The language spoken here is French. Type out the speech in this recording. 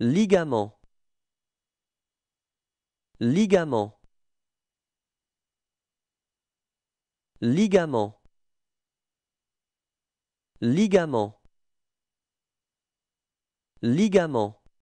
Ligament ligament ligament ligament ligament